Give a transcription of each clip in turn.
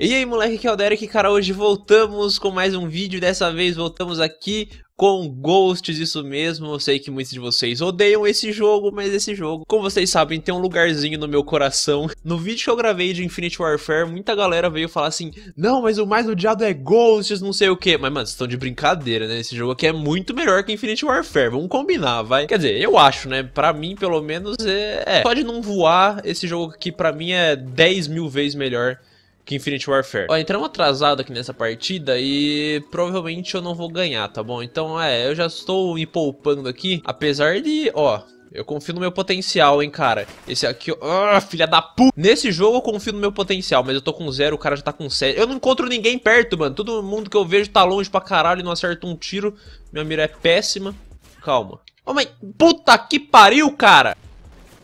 E aí, moleque, aqui é o Derek, cara, hoje voltamos com mais um vídeo, dessa vez voltamos aqui com Ghosts, isso mesmo, eu sei que muitos de vocês odeiam esse jogo, mas esse jogo, como vocês sabem, tem um lugarzinho no meu coração. No vídeo que eu gravei de Infinite Warfare, muita galera veio falar assim, não, mas o mais odiado é Ghosts, não sei o que, mas mano, vocês estão de brincadeira, né, esse jogo aqui é muito melhor que Infinite Warfare, vamos combinar, vai. Quer dizer, eu acho, né, pra mim, pelo menos, é... é. não voar, esse jogo aqui pra mim é 10 mil vezes melhor que Infinite Warfare. Ó, entramos atrasado aqui nessa partida e provavelmente eu não vou ganhar, tá bom? Então, é, eu já estou me poupando aqui, apesar de, ó, eu confio no meu potencial, hein, cara. Esse aqui, ó, ah, filha da puta. Nesse jogo eu confio no meu potencial, mas eu tô com zero, o cara já tá com sete. Eu não encontro ninguém perto, mano. Todo mundo que eu vejo tá longe pra caralho, e não acerta um tiro. Minha mira é péssima. Calma. Ô, oh, mas puta que pariu, cara.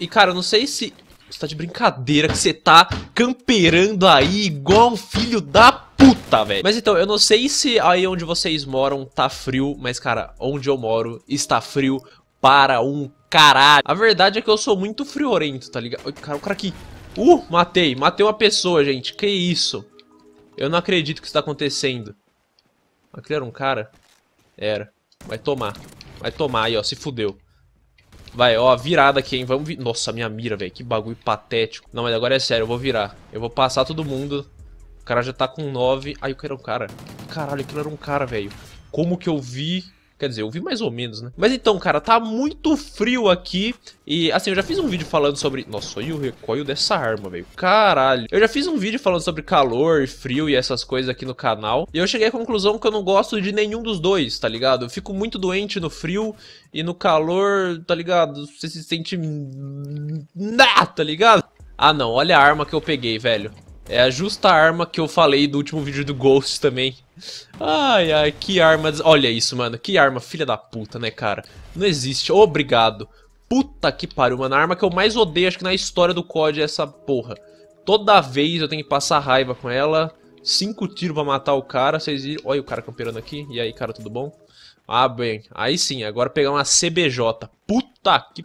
E, cara, eu não sei se... Você tá de brincadeira que você tá camperando aí igual filho da puta, velho. Mas então, eu não sei se aí onde vocês moram tá frio, mas cara, onde eu moro está frio para um caralho. A verdade é que eu sou muito friorento, tá ligado? Cara, o cara aqui. Uh, matei. Matei uma pessoa, gente. Que isso? Eu não acredito que isso tá acontecendo. Aquele era um cara? Era. Vai tomar. Vai tomar aí, ó. Se fudeu. Vai, ó, virada aqui, hein? Vamos vir... Nossa, minha mira, velho. Que bagulho patético. Não, mas agora é sério. Eu vou virar. Eu vou passar todo mundo. O cara já tá com 9. Ai, que era é um cara. Caralho, aquilo era um cara, velho. Como que eu vi Quer dizer, eu vi mais ou menos, né? Mas então, cara, tá muito frio aqui. E, assim, eu já fiz um vídeo falando sobre... Nossa, olha o recoil dessa arma, velho. Caralho. Eu já fiz um vídeo falando sobre calor e frio e essas coisas aqui no canal. E eu cheguei à conclusão que eu não gosto de nenhum dos dois, tá ligado? Eu fico muito doente no frio e no calor, tá ligado? Você se sente... Ah, tá ligado? Ah, não. Olha a arma que eu peguei, velho. É a justa arma que eu falei do último vídeo do Ghost também. Ai, ai, que arma... Des... Olha isso, mano. Que arma filha da puta, né, cara? Não existe. Obrigado. Puta que pariu, mano. A arma que eu mais odeio, acho que na história do COD é essa porra. Toda vez eu tenho que passar raiva com ela. Cinco tiros pra matar o cara. Vocês viram? Olha o cara camperando aqui. E aí, cara, tudo bom? Ah, bem. Aí sim, agora pegar uma CBJ. Puta que...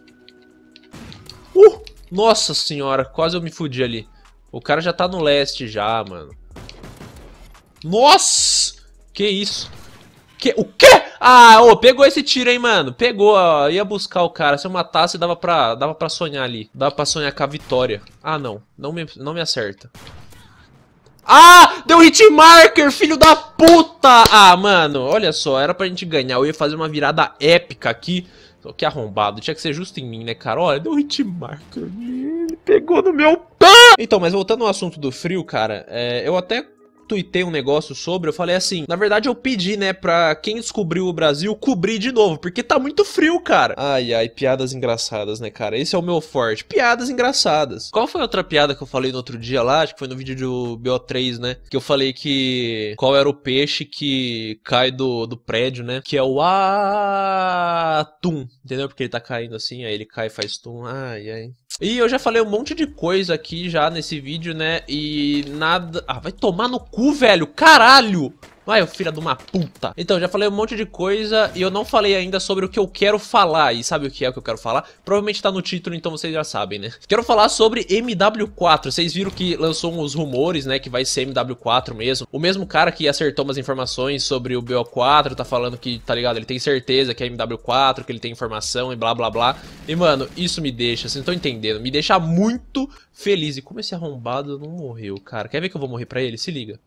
Uh! Nossa senhora, quase eu me fudi ali. O cara já tá no leste já, mano. Nossa! Que isso? Que... O quê? Ah, ô, pegou esse tiro, hein, mano. Pegou, ó, ia buscar o cara. Se eu matasse, dava pra, dava pra sonhar ali. Dava pra sonhar com a vitória. Ah, não. Não me, não me acerta. Ah, deu hit marker, filho da puta! Ah, mano, olha só, era pra gente ganhar. Eu ia fazer uma virada épica aqui. tô que arrombado. Tinha que ser justo em mim, né, cara? Olha, deu hit marker pegou no meu pé! Então, mas voltando ao assunto do frio, cara, é, eu até tuitei um negócio sobre, eu falei assim, na verdade eu pedi, né, pra quem descobriu o Brasil cobrir de novo, porque tá muito frio, cara. Ai, ai, piadas engraçadas, né, cara? Esse é o meu forte, piadas engraçadas. Qual foi a outra piada que eu falei no outro dia lá? Acho que foi no vídeo do BO3, né? Que eu falei que qual era o peixe que cai do, do prédio, né? Que é o atum, entendeu? Porque ele tá caindo assim, aí ele cai e faz tum, ai, ai. E eu já falei um monte de coisa aqui já nesse vídeo, né? E nada... Ah, vai tomar no cu cu, velho. Caralho. Vai, filha de uma puta. Então, já falei um monte de coisa e eu não falei ainda sobre o que eu quero falar. E sabe o que é o que eu quero falar? Provavelmente tá no título, então vocês já sabem, né? Quero falar sobre MW4. Vocês viram que lançou uns rumores, né? Que vai ser MW4 mesmo. O mesmo cara que acertou umas informações sobre o BO4 tá falando que, tá ligado? Ele tem certeza que é MW4, que ele tem informação e blá blá blá. E, mano, isso me deixa, vocês não estão entendendo, me deixa muito feliz. E como esse arrombado não morreu, cara? Quer ver que eu vou morrer pra ele? Se liga.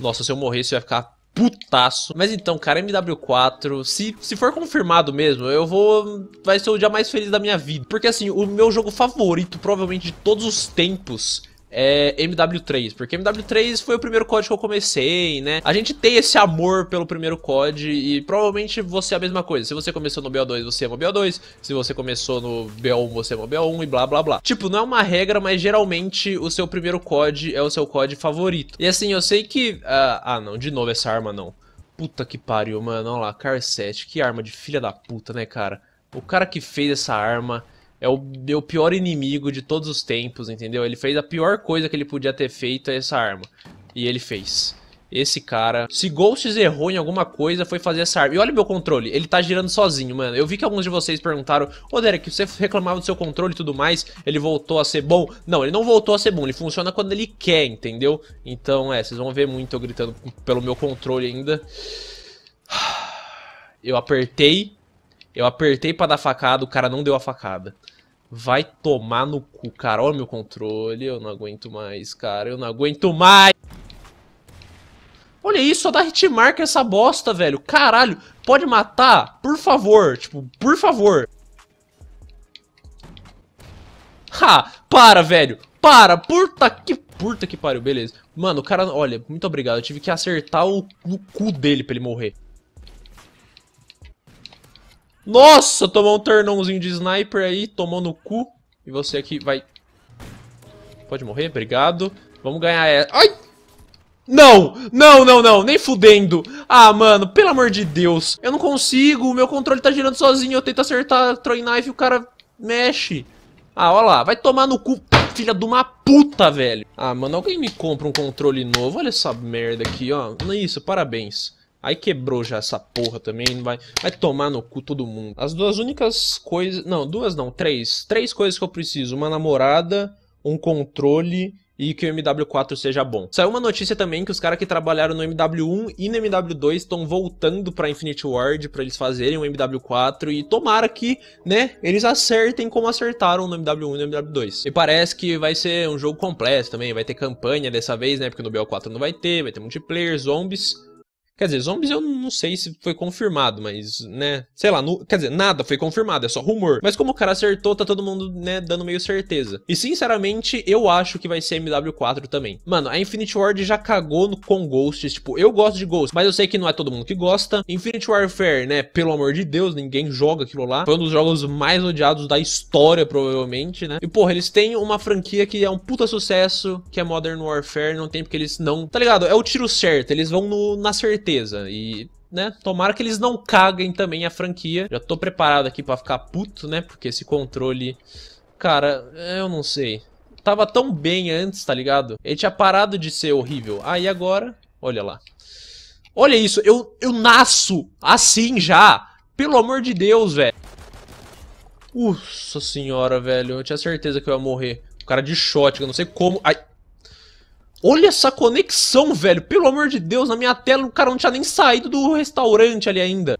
Nossa, se eu morrer, você vai ficar putaço. Mas então, cara, MW4, se, se for confirmado mesmo, eu vou... Vai ser o dia mais feliz da minha vida. Porque, assim, o meu jogo favorito, provavelmente, de todos os tempos é MW3, porque MW3 foi o primeiro COD que eu comecei, né? A gente tem esse amor pelo primeiro COD e provavelmente você é a mesma coisa. Se você começou no BO2, você é uma BO2. Se você começou no BO1, você é uma BO1 e blá blá blá. Tipo, não é uma regra, mas geralmente o seu primeiro COD é o seu COD favorito. E assim, eu sei que... ah, ah não, de novo essa arma não. Puta que pariu, mano. Olha lá, Car 7. Que arma de filha da puta, né, cara? O cara que fez essa arma é o meu pior inimigo de todos os tempos, entendeu? Ele fez a pior coisa que ele podia ter feito é essa arma. E ele fez. Esse cara. Se Ghosts errou em alguma coisa, foi fazer essa arma. E olha o meu controle. Ele tá girando sozinho, mano. Eu vi que alguns de vocês perguntaram: Ô, Derek, você reclamava do seu controle e tudo mais. Ele voltou a ser bom? Não, ele não voltou a ser bom. Ele funciona quando ele quer, entendeu? Então, é, vocês vão ver muito eu gritando pelo meu controle ainda. Eu apertei. Eu apertei pra dar facada. O cara não deu a facada. Vai tomar no cu, cara. Olha meu controle. Eu não aguento mais, cara. Eu não aguento mais. Olha isso, só dá hitmark mark essa bosta, velho. Caralho. Pode matar? Por favor. Tipo, por favor. Ha! Para, velho. Para. Puta que... Puta que pariu. Beleza. Mano, o cara... Olha, muito obrigado. Eu tive que acertar o, o cu dele pra ele morrer. Nossa, tomou um turnãozinho de sniper aí, tomou no cu. E você aqui vai... Pode morrer, obrigado. Vamos ganhar essa. Ai! Não! Não, não, não! Nem fudendo! Ah, mano, pelo amor de Deus! Eu não consigo! O meu controle tá girando sozinho, eu tento acertar a Troy Knife e o cara mexe. Ah, olha lá, vai tomar no cu, filha de uma puta, velho. Ah, mano, alguém me compra um controle novo. Olha essa merda aqui, ó. Isso, parabéns. Aí quebrou já essa porra também, vai, vai tomar no cu todo mundo. As duas únicas coisas, não, duas não, três, três coisas que eu preciso, uma namorada, um controle e que o MW4 seja bom. Saiu uma notícia também que os caras que trabalharam no MW1 e no MW2 estão voltando para Infinity Ward para eles fazerem o um MW4 e tomara que, né, eles acertem como acertaram no MW1 e no MW2. E parece que vai ser um jogo completo também, vai ter campanha dessa vez, né, porque no BO4 não vai ter, vai ter multiplayer, zombies Quer dizer, zombies eu não sei se foi confirmado, mas, né? Sei lá, no, quer dizer, nada foi confirmado, é só rumor. Mas como o cara acertou, tá todo mundo, né, dando meio certeza. E sinceramente, eu acho que vai ser MW4 também. Mano, a Infinity Ward já cagou no, com Ghosts. Tipo, eu gosto de Ghosts, mas eu sei que não é todo mundo que gosta. Infinity Warfare, né? Pelo amor de Deus, ninguém joga aquilo lá. Foi um dos jogos mais odiados da história, provavelmente, né? E, porra, eles têm uma franquia que é um puta sucesso, que é Modern Warfare. Não tem porque eles não. Tá ligado? É o tiro certo. Eles vão no, na certeza certeza. E né? Tomara que eles não caguem também a franquia. Já tô preparado aqui pra ficar puto, né? Porque esse controle... Cara, eu não sei. Tava tão bem antes, tá ligado? Ele tinha parado de ser horrível. Aí ah, agora... Olha lá. Olha isso, eu, eu nasço assim já. Pelo amor de Deus, velho. Nossa senhora, velho. Eu tinha certeza que eu ia morrer. O cara de shot, eu não sei como... Ai... Olha essa conexão, velho. Pelo amor de Deus, na minha tela o cara não tinha nem saído do restaurante ali ainda.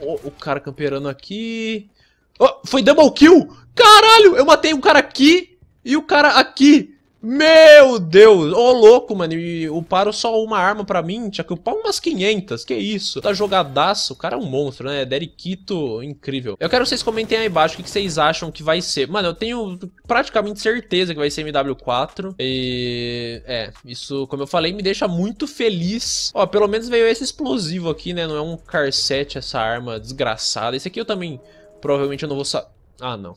o cara camperando aqui... Oh, foi double kill? Caralho, eu matei um cara aqui e o cara aqui. Meu Deus! Ô, oh, louco, mano. E uparam só uma arma pra mim. Tinha que upar umas 500. Que isso? Tá jogadaço. O cara é um monstro, né? Derekito, incrível. Eu quero que vocês comentem aí embaixo o que vocês acham que vai ser. Mano, eu tenho praticamente certeza que vai ser MW4. E... É, isso, como eu falei, me deixa muito feliz. Ó, pelo menos veio esse explosivo aqui, né? Não é um carset essa arma desgraçada. Esse aqui eu também... Provavelmente eu não vou sa. Ah, não.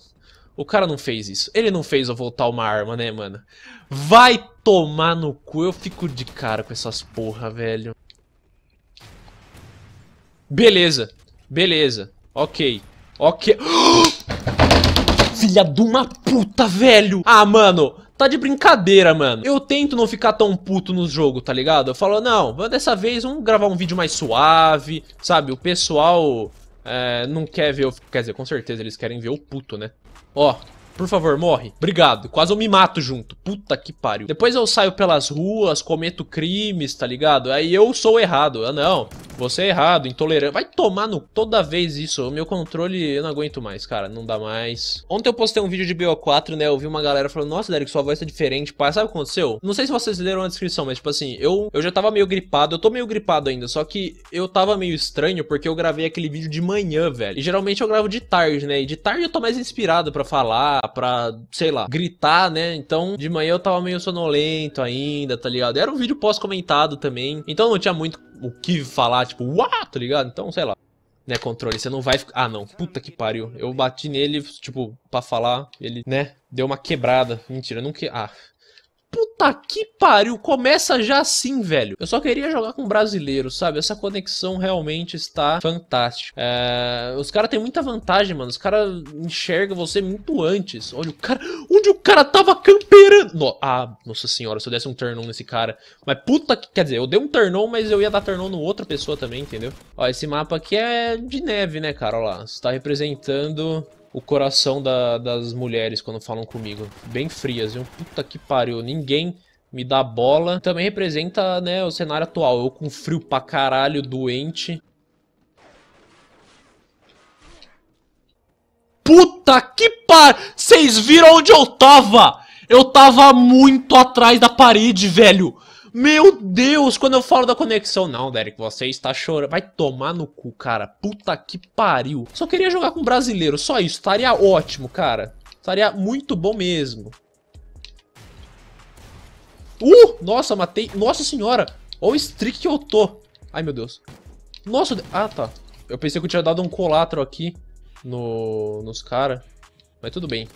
O cara não fez isso. Ele não fez eu voltar uma arma, né, mano? Vai tomar no cu. Eu fico de cara com essas porra, velho. Beleza. Beleza. Ok. Ok. Filha de uma puta, velho. Ah, mano. Tá de brincadeira, mano. Eu tento não ficar tão puto no jogo, tá ligado? Eu falo, não, dessa vez vamos gravar um vídeo mais suave, sabe? O pessoal é, não quer ver... Quer dizer, com certeza eles querem ver o puto, né? Ó, por favor, morre. Obrigado. Quase eu me mato junto. Puta que pariu. Depois eu saio pelas ruas, cometo crimes, tá ligado? Aí eu sou errado. Ah, não. Você é errado, intolerante. Vai tomar no... Toda vez isso. O meu controle, eu não aguento mais, cara. Não dá mais. Ontem eu postei um vídeo de BO4, né? Eu vi uma galera falando, nossa, Derek, sua voz tá diferente, pai. Sabe o que aconteceu? Não sei se vocês leram a descrição, mas, tipo assim, eu, eu já tava meio gripado. Eu tô meio gripado ainda, só que eu tava meio estranho porque eu gravei aquele vídeo de manhã, velho. E geralmente eu gravo de tarde, né? E de tarde eu tô mais inspirado pra falar, pra, sei lá, gritar, né? Então, de manhã eu tava meio sonolento ainda, tá ligado? Era um vídeo pós-comentado também. Então não tinha muito o que falar, tipo, uau, tá ligado? Então, sei lá. Né, controle, você não vai ficar. Ah, não, puta que pariu. Eu bati nele, tipo, pra falar, ele, né, deu uma quebrada. Mentira, não que. Ah, Puta que pariu, começa já assim, velho. Eu só queria jogar com brasileiro, sabe? Essa conexão realmente está fantástica. É... Os caras têm muita vantagem, mano. Os caras enxergam você muito antes. Olha o cara. Onde o cara tava camperando? No... Ah, nossa senhora, se eu desse um turn nesse cara. Mas puta que. Quer dizer, eu dei um turn mas eu ia dar turn no outra pessoa também, entendeu? Ó, esse mapa aqui é de neve, né, cara? Olha lá. Está representando o coração da, das mulheres quando falam comigo. Bem frias, viu? Puta que pariu, ninguém me dá bola. Também representa, né, o cenário atual. Eu com frio pra caralho, doente. Puta que par... Vocês viram onde eu tava? Eu tava muito atrás da parede, velho. Meu Deus, quando eu falo da conexão. Não, Derek, você está chorando. Vai tomar no cu, cara. Puta que pariu. Só queria jogar com um brasileiro, só isso. Estaria ótimo, cara. Estaria muito bom mesmo. Uh! Nossa, matei. Nossa senhora! Olha o streak que eu tô. Ai, meu Deus. Nossa, ah, tá. Eu pensei que eu tinha dado um colatro aqui no, nos caras. Mas tudo bem.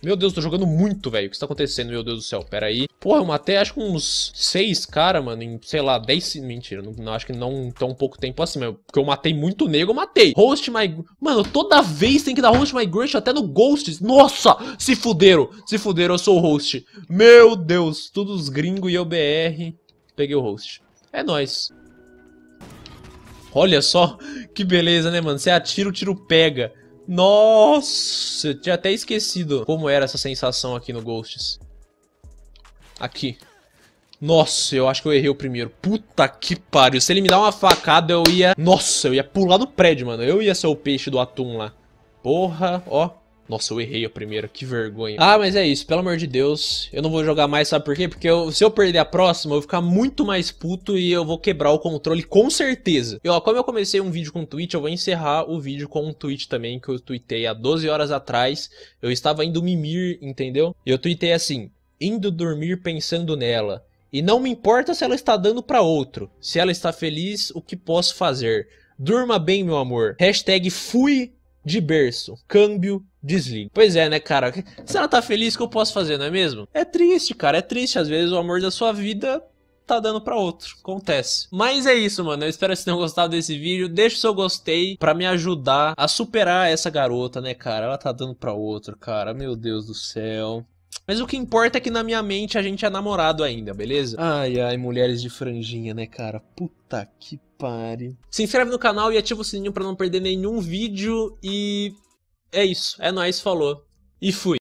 Meu Deus, tô jogando muito, velho. O que está acontecendo, meu Deus do céu? Pera aí. Porra, eu matei acho que uns seis caras, mano, em, sei lá, dez... Mentira, não, não, acho que não tão pouco tempo assim, mas porque eu matei muito nego, eu matei. Host my... Mano, toda vez tem que dar host my até no Ghosts. Nossa, se fuderam, se fuderam, eu sou o host. Meu Deus, todos os gringos e eu BR. Peguei o host. É nóis. Olha só, que beleza, né, mano? Você atira, o tiro pega. Nossa, eu tinha até esquecido como era essa sensação aqui no Ghosts. Aqui. Nossa, eu acho que eu errei o primeiro. Puta que pariu. Se ele me dá uma facada, eu ia... Nossa, eu ia pular no prédio, mano. Eu ia ser o peixe do atum lá. Porra, ó. Nossa, eu errei a primeira, que vergonha. Ah, mas é isso, pelo amor de Deus. Eu não vou jogar mais, sabe por quê? Porque eu, se eu perder a próxima, eu vou ficar muito mais puto e eu vou quebrar o controle com certeza. E ó, como eu comecei um vídeo com um tweet, eu vou encerrar o vídeo com um tweet também, que eu tuitei há 12 horas atrás. Eu estava indo mimir, entendeu? E eu tuitei assim, indo dormir pensando nela. E não me importa se ela está dando para outro. Se ela está feliz, o que posso fazer? Durma bem, meu amor. Hashtag fui de berço. Câmbio desligo. Pois é, né, cara? Se ela tá feliz, o que eu posso fazer, não é mesmo? É triste, cara. É triste. Às vezes o amor da sua vida tá dando para outro. Acontece. Mas é isso, mano. Eu espero que vocês tenham gostado desse vídeo. Deixa o seu gostei para me ajudar a superar essa garota, né, cara? Ela tá dando para outro, cara. Meu Deus do céu. Mas o que importa é que na minha mente a gente é namorado ainda, beleza? Ai, ai, mulheres de franjinha, né, cara? Puta que pariu. Se inscreve no canal e ativa o sininho para não perder nenhum vídeo e é isso, é nós falou. E fui.